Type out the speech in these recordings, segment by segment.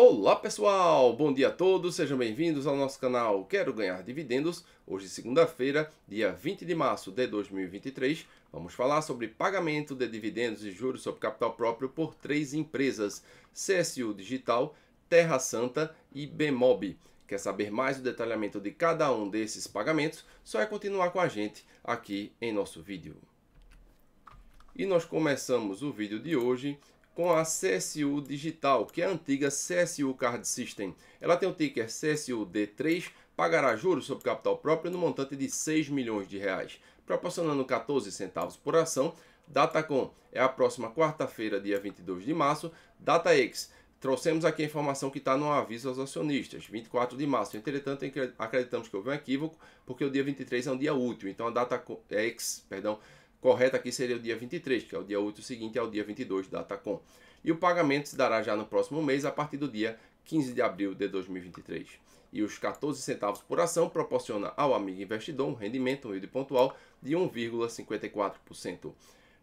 Olá pessoal, bom dia a todos, sejam bem-vindos ao nosso canal Quero Ganhar Dividendos. Hoje, segunda-feira, dia 20 de março de 2023, vamos falar sobre pagamento de dividendos e juros sobre capital próprio por três empresas: CSU Digital, Terra Santa e Bemob. Quer saber mais o detalhamento de cada um desses pagamentos? Só é continuar com a gente aqui em nosso vídeo. E nós começamos o vídeo de hoje com a CSU Digital, que é a antiga CSU Card System. Ela tem o ticker d 3 pagará juros sobre capital próprio no montante de 6 milhões de reais, proporcionando 14 centavos por ação. Datacom é a próxima quarta-feira, dia 22 de março. DataX trouxemos aqui a informação que está no aviso aos acionistas, 24 de março. Entretanto, acreditamos que houve um equívoco, porque o dia 23 é um dia útil. Então a data é ex, perdão, correto aqui seria o dia 23, que é o dia útil seguinte ao dia 22 da Atacom. E o pagamento se dará já no próximo mês, a partir do dia 15 de abril de 2023. E os 14 centavos por ação proporciona ao amigo investidor um rendimento, um yield pontual, de 1,54%.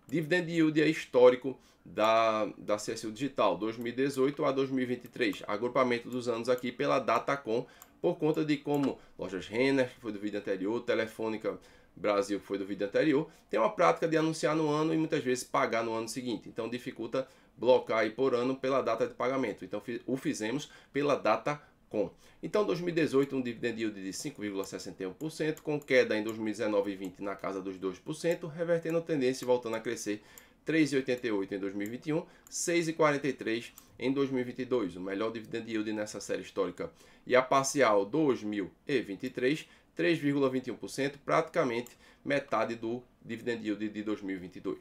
Dividend yield é histórico da, da CSU Digital, 2018 a 2023. Agrupamento dos anos aqui pela Datacom, por conta de como lojas Renner, que foi do vídeo anterior, Telefônica Brasil, que foi do vídeo anterior, tem uma prática de anunciar no ano e muitas vezes pagar no ano seguinte. Então dificulta blocar aí por ano pela data de pagamento. Então o fizemos pela data com. Então 2018 um dividend yield de 5,61%, com queda em 2019 e 20 na casa dos 2%, revertendo a tendência e voltando a crescer 3,88 em 2021, 6,43 em 2022. O melhor dividend yield nessa série histórica. E a parcial 2023 3,21%, praticamente metade do dividend yield de 2022.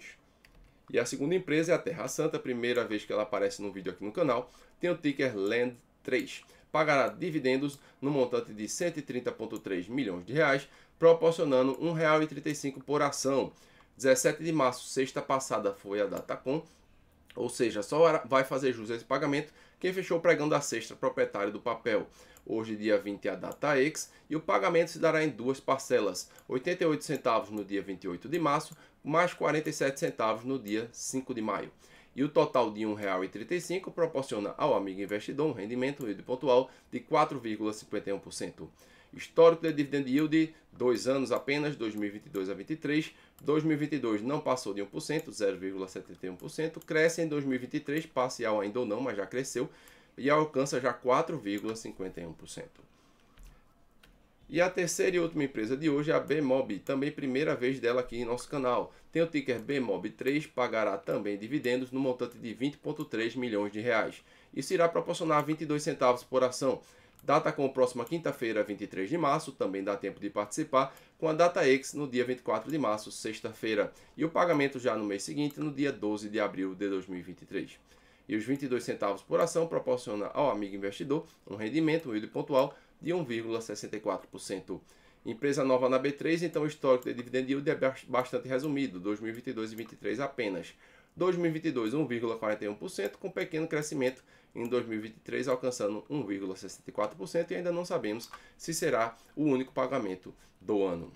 E a segunda empresa é a Terra Santa, primeira vez que ela aparece num vídeo aqui no canal, tem o ticker LAND3. Pagará dividendos no montante de 130,3 milhões de reais, proporcionando R$ 1,35 por ação. 17 de março, sexta passada, foi a data com ou seja, só vai fazer jus a esse pagamento quem fechou o pregão da sexta, proprietário do papel. Hoje, dia 20, é a data ex e o pagamento se dará em duas parcelas: 88 centavos no dia 28 de março, mais 47 centavos no dia 5 de maio. E o total de R$ 1,35 proporciona ao amigo investidor um rendimento pontual de 4,51%. Histórico de dividend yield de anos apenas, 2022 a 23. 2022 não passou de 1%, 0,71%. Cresce em 2023, parcial ainda ou não, mas já cresceu. E alcança já 4,51%. E a terceira e última empresa de hoje é a Bmob, também primeira vez dela aqui em nosso canal. Tem o ticker Bmob3, pagará também dividendos no montante de 20,3 milhões de reais. Isso irá proporcionar 22 centavos por ação. Data com próxima quinta-feira, 23 de março, também dá tempo de participar, com a data ex no dia 24 de março, sexta-feira, e o pagamento já no mês seguinte, no dia 12 de abril de 2023. E os 22 centavos por ação proporciona ao amigo investidor um rendimento, um pontual, de 1,64%. Empresa nova na B3, então o histórico de dividend yield é bastante resumido, 2022 e 2023 apenas. 2022 1,41%, com pequeno crescimento em 2023 alcançando 1,64% e ainda não sabemos se será o único pagamento do ano.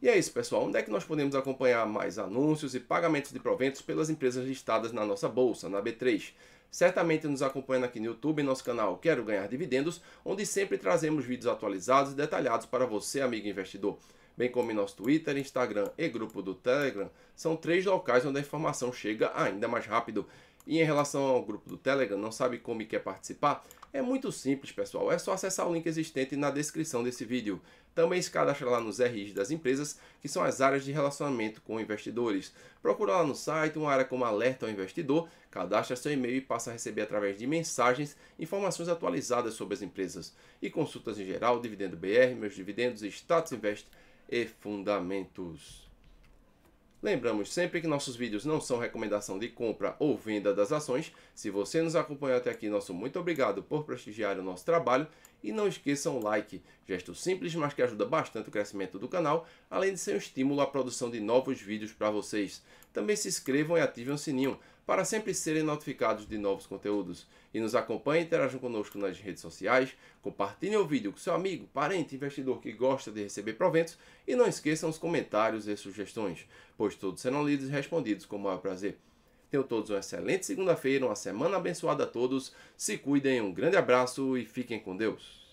E é isso, pessoal. Onde é que nós podemos acompanhar mais anúncios e pagamentos de proventos pelas empresas listadas na nossa bolsa, na B3? Certamente nos acompanhando aqui no YouTube, em nosso canal Quero Ganhar Dividendos, onde sempre trazemos vídeos atualizados e detalhados para você, amigo investidor bem como em nosso Twitter, Instagram e grupo do Telegram, são três locais onde a informação chega ainda mais rápido. E em relação ao grupo do Telegram, não sabe como e quer participar? É muito simples, pessoal. É só acessar o link existente na descrição desse vídeo. Também se cadastra lá nos RIs das empresas, que são as áreas de relacionamento com investidores. Procura lá no site uma área como Alerta ao Investidor, cadastra seu e-mail e passa a receber através de mensagens informações atualizadas sobre as empresas. E consultas em geral, Dividendo BR, Meus Dividendos e Status Invest e fundamentos. Lembramos sempre que nossos vídeos não são recomendação de compra ou venda das ações. Se você nos acompanhou até aqui, nosso muito obrigado por prestigiar o nosso trabalho e não esqueçam o like, gesto simples, mas que ajuda bastante o crescimento do canal, além de ser um estímulo à produção de novos vídeos para vocês. Também se inscrevam e ativem o sininho para sempre serem notificados de novos conteúdos. E nos acompanhem, interajam conosco nas redes sociais, compartilhem o vídeo com seu amigo, parente, investidor que gosta de receber proventos e não esqueçam os comentários e sugestões, pois todos serão lidos e respondidos com o maior prazer. Tenham todos uma excelente segunda-feira, uma semana abençoada a todos. Se cuidem, um grande abraço e fiquem com Deus.